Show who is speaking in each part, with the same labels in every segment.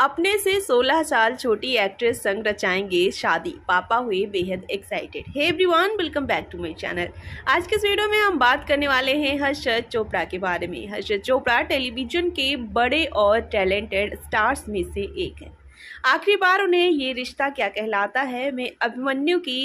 Speaker 1: अपने से 16 साल छोटी एक्ट्रेस संग रचाएंगे शादी पापा हुए बेहद excited hey everyone welcome back to my channel आज के इस वीडियो में हम बात करने वाले हैं हर्षद चोपड़ा के बारे में हर्षद चोपड़ा टेलीविजन के बड़े और टैलेंटेड स्टार्स में से एक है आखिरी बार उन्हें ये रिश्ता क्या कहलाता है में अभिमन्यु की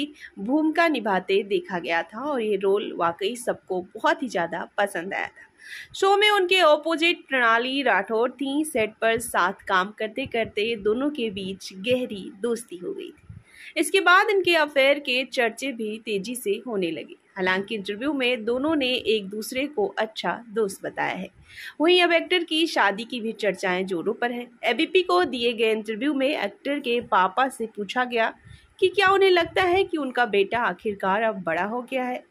Speaker 1: भूमिका निभाते देखा गया था और ये रोल वाकई सबको बहुत ही ज़्यादा पसंद आया था शो में उनके ऑपोजिट प्रणाली राठौर थी सेट पर साथ काम करते करते दोनों के बीच गहरी दोस्ती हो गई थी इसके बाद इनके अफेयर के चर्चे भी तेजी से होने लगे हालांकि इंटरव्यू में दोनों ने एक दूसरे को अच्छा दोस्त बताया है वहीं अब एक्टर की शादी की भी चर्चाएं जोरों पर हैं एबीपी को दिए गए इंटरव्यू में एक्टर के पापा से पूछा गया कि क्या उन्हें लगता है कि उनका बेटा आखिरकार अब बड़ा हो गया है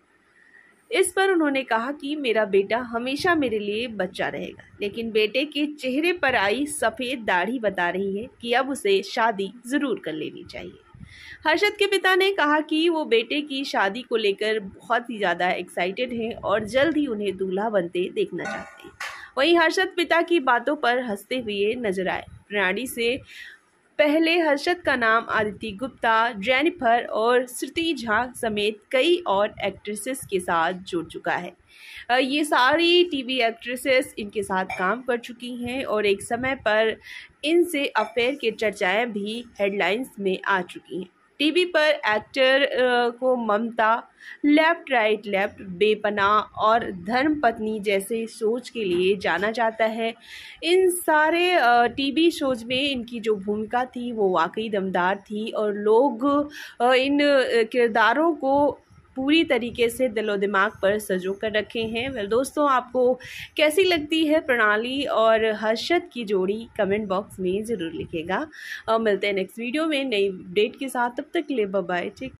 Speaker 1: इस पर उन्होंने कहा कि मेरा बेटा हमेशा मेरे लिए बच्चा रहेगा लेकिन बेटे के चेहरे पर आई सफ़ेद दाढ़ी बता रही है कि अब उसे शादी ज़रूर कर लेनी चाहिए हर्षद के पिता ने कहा कि वो बेटे की शादी को लेकर बहुत ही ज़्यादा एक्साइटेड हैं और जल्द ही उन्हें दूल्हा बनते देखना चाहते हैं वहीं हर्षद पिता की बातों पर हंसते हुए नजर आए प्रणाली से पहले हर्षद का नाम आदिति गुप्ता जेनिफर और श्रुति झा समेत कई और एक्ट्रेसेस के साथ जुड़ चुका है ये सारी टीवी एक्ट्रेसेस इनके साथ काम कर चुकी हैं और एक समय पर इनसे अफेयर के चर्चाएं भी हेडलाइंस में आ चुकी हैं टीवी पर एक्टर को ममता लेफ्ट राइट लेफ्ट बेपना और धर्म पत्नी जैसे सोच के लिए जाना जाता है इन सारे टीवी शोज में इनकी जो भूमिका थी वो वाकई दमदार थी और लोग इन किरदारों को पूरी तरीके से दिलो दिमाग पर सजो कर रखे हैं वेल दोस्तों आपको कैसी लगती है प्रणाली और हर्षद की जोड़ी कमेंट बॉक्स में ज़रूर लिखेगा और मिलते हैं नेक्स्ट वीडियो में नई अपडेट के साथ तब तक ले बाय टेक